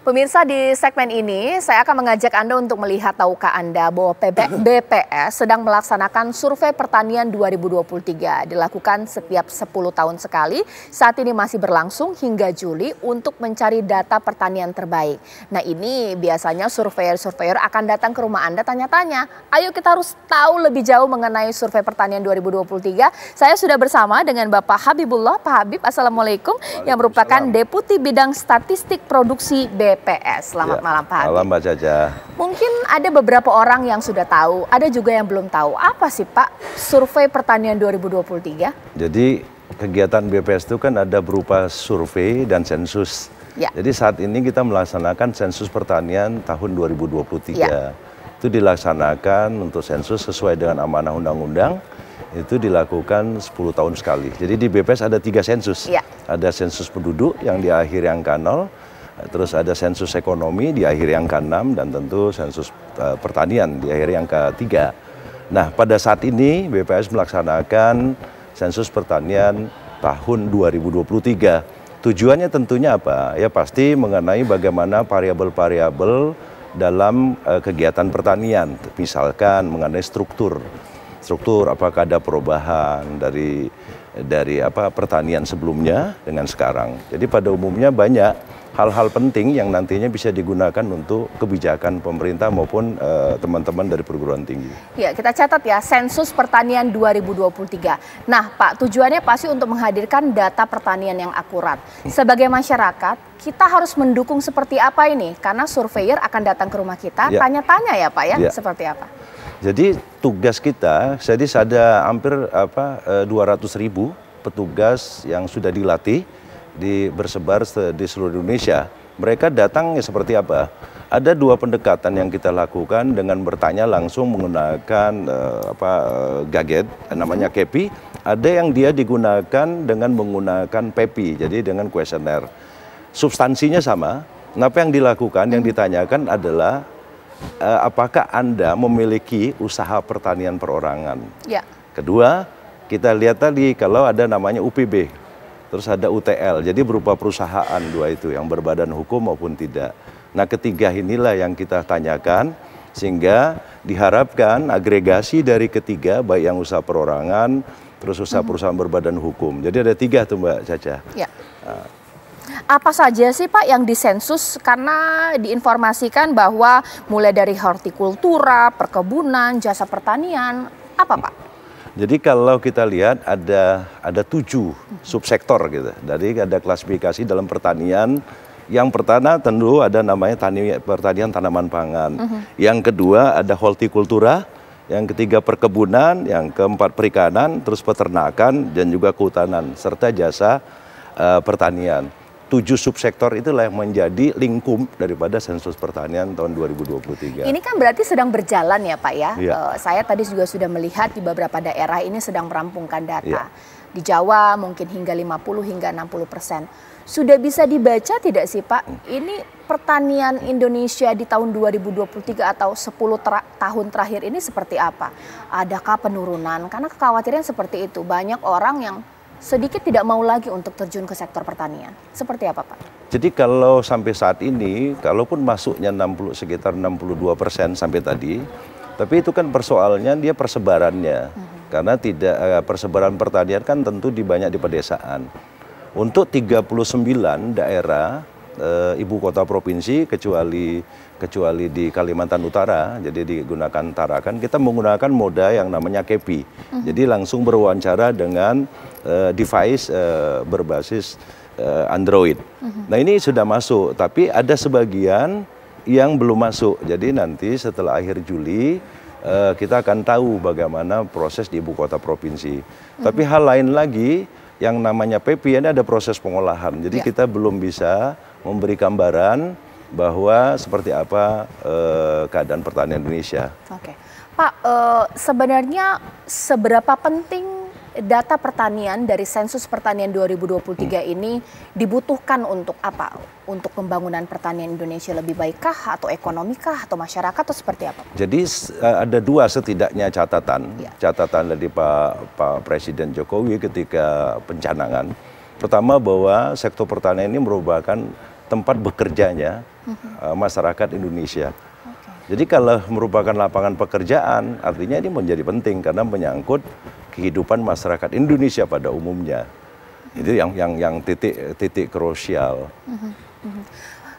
Pemirsa di segmen ini saya akan mengajak Anda untuk melihat tahukah Anda bahwa BPS sedang melaksanakan survei pertanian 2023 dilakukan setiap 10 tahun sekali. Saat ini masih berlangsung hingga Juli untuk mencari data pertanian terbaik. Nah ini biasanya surveyor-surveyor akan datang ke rumah Anda tanya-tanya. Ayo kita harus tahu lebih jauh mengenai survei pertanian 2023. Saya sudah bersama dengan Bapak Habibullah. Pak Habib Assalamualaikum yang merupakan Deputi Bidang Statistik Produksi BPS. BPS. Selamat ya. malam Pak Selamat Malam Mbak Caca. Mungkin ada beberapa orang yang sudah tahu, ada juga yang belum tahu. Apa sih Pak survei pertanian 2023? Jadi kegiatan BPS itu kan ada berupa survei dan sensus. Ya. Jadi saat ini kita melaksanakan sensus pertanian tahun 2023. Ya. Itu dilaksanakan untuk sensus sesuai dengan amanah undang-undang itu dilakukan 10 tahun sekali. Jadi di BPS ada tiga sensus. Ya. Ada sensus penduduk yang di akhir yang kanal, terus ada sensus ekonomi di akhir yang ke-6 dan tentu sensus uh, pertanian di akhir yang ke-3. Nah, pada saat ini BPS melaksanakan sensus pertanian tahun 2023. Tujuannya tentunya apa? Ya pasti mengenai bagaimana variabel-variabel dalam uh, kegiatan pertanian, misalkan mengenai struktur. Struktur apakah ada perubahan dari dari apa pertanian sebelumnya dengan sekarang. Jadi pada umumnya banyak hal-hal penting yang nantinya bisa digunakan untuk kebijakan pemerintah maupun eh, teman-teman uh, dari perguruan tinggi. Ya, kita catat ya sensus pertanian 2023. Nah, Pak, tujuannya pasti untuk menghadirkan data pertanian yang akurat. Sebagai masyarakat, kita harus mendukung seperti apa ini? Karena surveyor akan datang ke rumah kita, ya. tanya-tanya ya. ya Pak ya, ya, seperti apa? Jadi tugas kita, jadi ada hampir apa 200 eh, ribu petugas yang sudah dilatih di bersebar di seluruh Indonesia. Mereka datang seperti apa? Ada dua pendekatan yang kita lakukan dengan bertanya langsung menggunakan uh, apa eh, gadget namanya mhm. KEPI. Ada yang dia digunakan dengan menggunakan PEPI, jadi dengan kuesioner. Substansinya sama. Kenapa nah, yang dilakukan? Yang ditanyakan adalah uh, apakah Anda memiliki usaha pertanian perorangan? Ya. Kedua, kita lihat tadi kalau ada namanya UPB, terus ada UTL. Jadi berupa perusahaan dua itu yang berbadan hukum maupun tidak. Nah, ketiga inilah yang kita tanyakan sehingga diharapkan agregasi dari ketiga baik yang usaha perorangan terus usaha hmm. perusahaan berbadan hukum. Jadi ada tiga tuh Mbak Caca. Ya. Ah. Apa saja sih Pak yang disensus karena diinformasikan bahwa mulai dari hortikultura, perkebunan, jasa pertanian, apa Pak? Jadi kalau kita lihat ada ada tujuh subsektor gitu. Jadi ada klasifikasi dalam pertanian. Yang pertama tentu ada namanya tani, pertanian tanaman pangan. Uh mhm. -huh. Yang kedua ada hortikultura. Yang ketiga perkebunan, yang keempat perikanan, terus peternakan dan juga kehutanan serta jasa uh, pertanian tujuh subsektor itulah yang menjadi lingkup daripada sensus pertanian tahun 2023. Ini kan berarti sedang berjalan ya Pak ya. ya. Uh, saya tadi juga sudah melihat di beberapa daerah ini sedang merampungkan data. Ya. Di Jawa mungkin hingga 50 hingga 60 persen. Sudah bisa dibaca tidak sih Pak? Hmm. Ini pertanian Indonesia di tahun 2023 atau 10 ter tahun terakhir ini seperti apa? Adakah penurunan? Karena kekhawatiran seperti itu. Banyak orang yang sedikit tidak mau lagi untuk terjun ke sektor pertanian. Seperti apa Pak? Jadi kalau sampai saat ini, kalaupun masuknya 60 sekitar 62 persen sampai tadi, tapi itu kan persoalannya dia persebarannya. Mhm. Karena tidak eh, persebaran pertanian kan tentu di banyak di pedesaan. Untuk 39 daerah e, ibu kota provinsi kecuali kecuali di Kalimantan Utara, jadi digunakan Tarakan, kita menggunakan moda yang namanya KEPI. Uh-huh. Jadi langsung berwawancara dengan e, device e, berbasis e, Android. Uh-huh. Nah ini sudah masuk, tapi ada sebagian yang belum masuk. Jadi nanti setelah akhir Juli e, kita akan tahu bagaimana proses di ibu kota provinsi. Uh-huh. Tapi hal lain lagi yang namanya PPN ini ada proses pengolahan. Jadi ya. kita belum bisa memberi gambaran bahwa seperti apa uh, keadaan pertanian Indonesia. Oke, Pak, uh, sebenarnya seberapa penting data pertanian dari sensus pertanian 2023 hmm. ini dibutuhkan untuk apa? Untuk pembangunan pertanian Indonesia lebih baikkah atau ekonomikah atau masyarakat atau seperti apa? Jadi eh, ada dua setidaknya catatan. yeah. Catatan dari Pak Pak Presiden Jokowi ketika pencanangan. Pertama bahwa sektor pertanian ini merupakan tempat bekerjanya uh, masyarakat Indonesia. Jadi kalau merupakan lapangan pekerjaan, artinya ini menjadi penting karena menyangkut kehidupan masyarakat Indonesia pada umumnya. Mm-hmm. Itu yang yang yang titik titik krusial.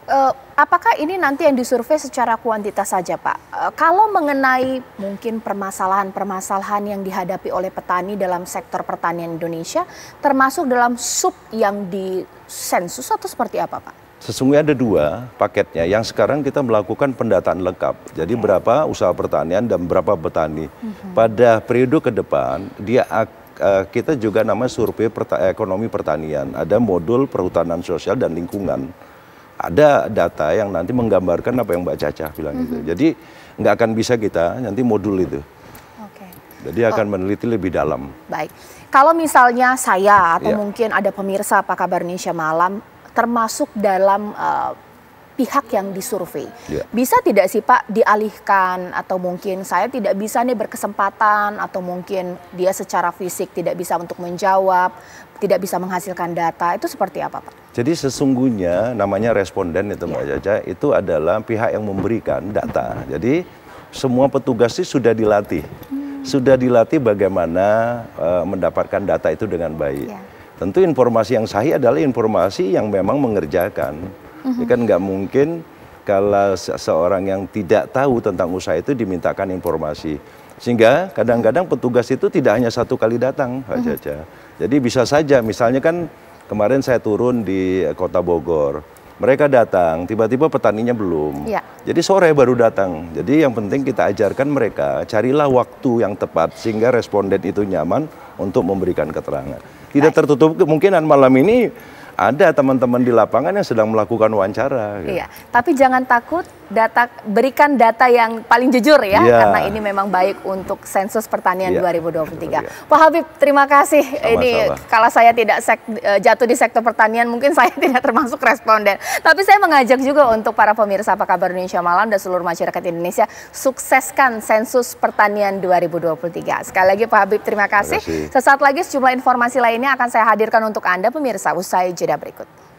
uh apakah ini nanti yang disurvei secara kuantitas saja, Pak? Uh, kalau mengenai mungkin permasalahan-permasalahan yang dihadapi oleh petani dalam sektor pertanian Indonesia, termasuk dalam sub yang di sensus atau seperti apa, Pak? Sesungguhnya ada dua paketnya yang sekarang kita melakukan pendataan lengkap. Jadi okay. Ya. berapa usaha pertanian dan berapa petani. Mm-hmm. Pada periode ke depan dia eh, kita juga nama survei perta- eh, ekonomi pertanian. Ada modul perhutanan sosial dan lingkungan. Ada data yang nanti menggambarkan apa yang Mbak Caca bilang mm-hmm. itu. Mhm. Jadi nggak akan bisa kita nanti modul itu. Okay. Jadi akan oh. meneliti lebih dalam. Baik. Kalau misalnya saya atau yeah. mungkin ada pemirsa apa kabar Indonesia malam termasuk dalam uh, pihak yang disurvei. Yeah. Bisa tidak sih Pak dialihkan atau mungkin saya tidak bisa nih berkesempatan atau mungkin dia secara fisik tidak bisa untuk menjawab, tidak bisa menghasilkan data. Itu seperti apa Pak? Jadi sesungguhnya namanya responden itu Mbak yeah. itu adalah pihak yang memberikan data. Jadi semua petugas sih sudah dilatih. Hmm. Sudah dilatih bagaimana uh, mendapatkan data itu dengan baik. Yeah. Tentu informasi yang sahih adalah informasi yang memang mengerjakan. Mm -hmm. kan nggak mungkin kalau seorang yang tidak tahu tentang usaha itu dimintakan informasi. Sehingga kadang-kadang petugas itu tidak hanya satu kali datang, Pak mm -hmm. Jadi bisa saja, misalnya kan kemarin saya turun di kota Bogor, mereka datang, tiba-tiba petaninya belum. Ya. Jadi sore baru datang. Jadi yang penting kita ajarkan mereka, carilah waktu yang tepat sehingga responden itu nyaman untuk memberikan keterangan. Tidak tertutup kemungkinan malam ini ada teman-teman di lapangan yang sedang melakukan wawancara. Gitu. Iya, tapi jangan takut data berikan data yang paling jujur ya ya. karena ini memang baik untuk sensus pertanian ya. 2023. Iya. Pak Habib, terima kasih. Sama, ini kalau saya tidak sek, eh, jatuh di sektor pertanian mungkin saya tidak termasuk responden. Tapi saya mengajak juga untuk para pemirsa apa kabar Indonesia malam dan seluruh masyarakat Indonesia sukseskan sensus pertanian 2023. Sekali lagi Pak Habib terima kasih. Terima kasih. Sesaat lagi sejumlah informasi lainnya akan saya hadirkan untuk Anda pemirsa usai jeda berikut.